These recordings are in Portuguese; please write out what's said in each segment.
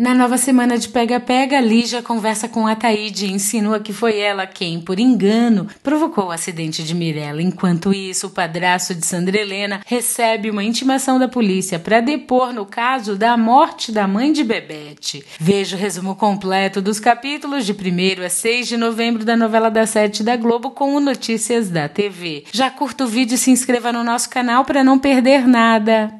Na nova semana de Pega Pega, Lígia conversa com Ataíde e insinua que foi ela quem, por engano, provocou o acidente de Mirella. Enquanto isso, o padraço de Sandra Helena recebe uma intimação da polícia para depor no caso da morte da mãe de Bebete. Veja o resumo completo dos capítulos de 1 a 6 de novembro da novela da Sete da Globo com o Notícias da TV. Já curta o vídeo e se inscreva no nosso canal para não perder nada.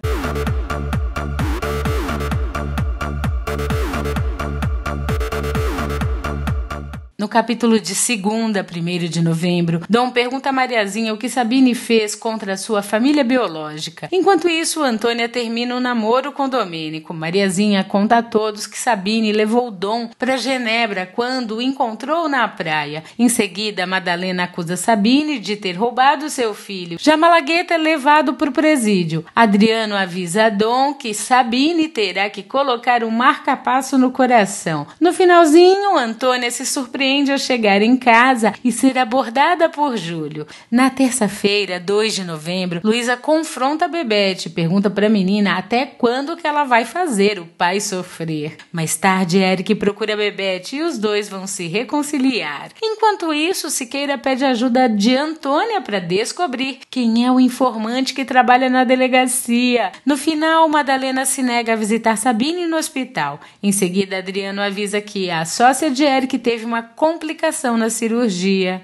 No capítulo de segunda, 1 de novembro, Dom pergunta a Mariazinha o que Sabine fez contra a sua família biológica. Enquanto isso, Antônia termina o um namoro com Domênico. Mariazinha conta a todos que Sabine levou Dom para Genebra quando o encontrou na praia. Em seguida, Madalena acusa Sabine de ter roubado seu filho. Já Malagueta é levado para o presídio. Adriano avisa a Dom que Sabine terá que colocar um marca-passo no coração. No finalzinho, Antônia se surpreende surpreende ao chegar em casa e ser abordada por Júlio. Na terça-feira, 2 de novembro, Luísa confronta a Bebete, pergunta para a menina até quando que ela vai fazer o pai sofrer. Mais tarde, Eric procura Bebete e os dois vão se reconciliar. Enquanto isso, Siqueira pede ajuda de Antônia para descobrir quem é o informante que trabalha na delegacia. No final, Madalena se nega a visitar Sabine no hospital. Em seguida, Adriano avisa que a sócia de Eric teve uma complicação na cirurgia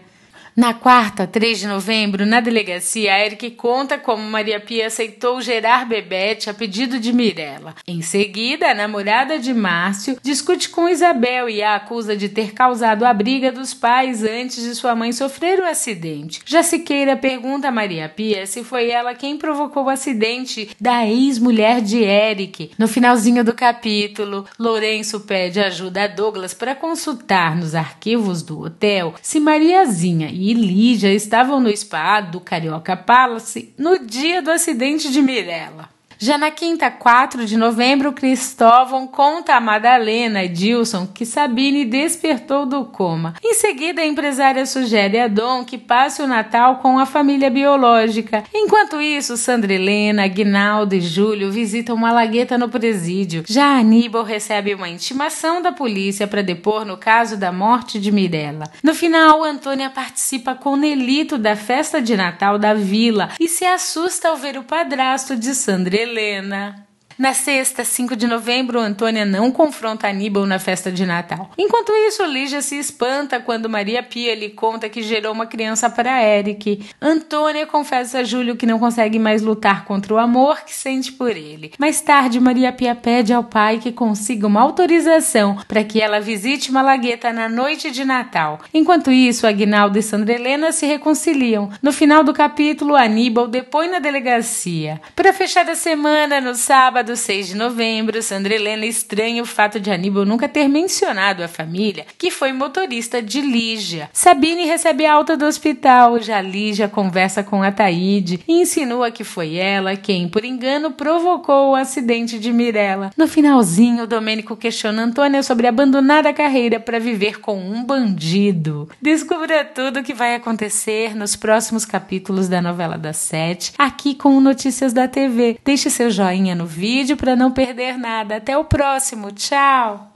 na quarta, 3 de novembro, na delegacia, Eric conta como Maria Pia aceitou gerar Bebete a pedido de Mirella. Em seguida, a namorada de Márcio discute com Isabel e a acusa de ter causado a briga dos pais antes de sua mãe sofrer o acidente. Já Siqueira pergunta a Maria Pia se foi ela quem provocou o acidente da ex-mulher de Eric. No finalzinho do capítulo, Lourenço pede ajuda a Douglas para consultar nos arquivos do hotel se Mariazinha e e Lígia estavam no spa do Carioca Palace no dia do acidente de Mirella. Já na quinta, 4 de novembro, Cristóvão conta a Madalena Dilson que Sabine despertou do coma. Em seguida, a empresária sugere a Dom que passe o Natal com a família biológica. Enquanto isso, Sandra Helena, Aguinaldo e Júlio visitam uma lagueta no presídio. Já Aníbal recebe uma intimação da polícia para depor no caso da morte de Mirella. No final, Antônia participa com Nelito da festa de Natal da vila e se assusta ao ver o padrasto de Sandra Helena na sexta, 5 de novembro, Antônia não confronta Aníbal na festa de Natal. Enquanto isso, Lígia se espanta quando Maria Pia lhe conta que gerou uma criança para Eric. Antônia confessa a Júlio que não consegue mais lutar contra o amor que sente por ele. Mais tarde, Maria Pia pede ao pai que consiga uma autorização para que ela visite Malagueta na noite de Natal. Enquanto isso, Agnaldo e Sandra Helena se reconciliam. No final do capítulo, Aníbal depõe na delegacia. Para fechar a semana, no sábado, passado, 6 de novembro, Sandra Helena estranha o fato de Aníbal nunca ter mencionado a família, que foi motorista de Lígia. Sabine recebe alta do hospital, já Lígia conversa com Ataíde e insinua que foi ela quem, por engano, provocou o acidente de Mirella. No finalzinho, Domênico questiona Antônia sobre abandonar a carreira para viver com um bandido. Descubra tudo o que vai acontecer nos próximos capítulos da novela das sete, aqui com Notícias da TV. Deixe seu joinha no vídeo vídeo para não perder nada. Até o próximo, tchau!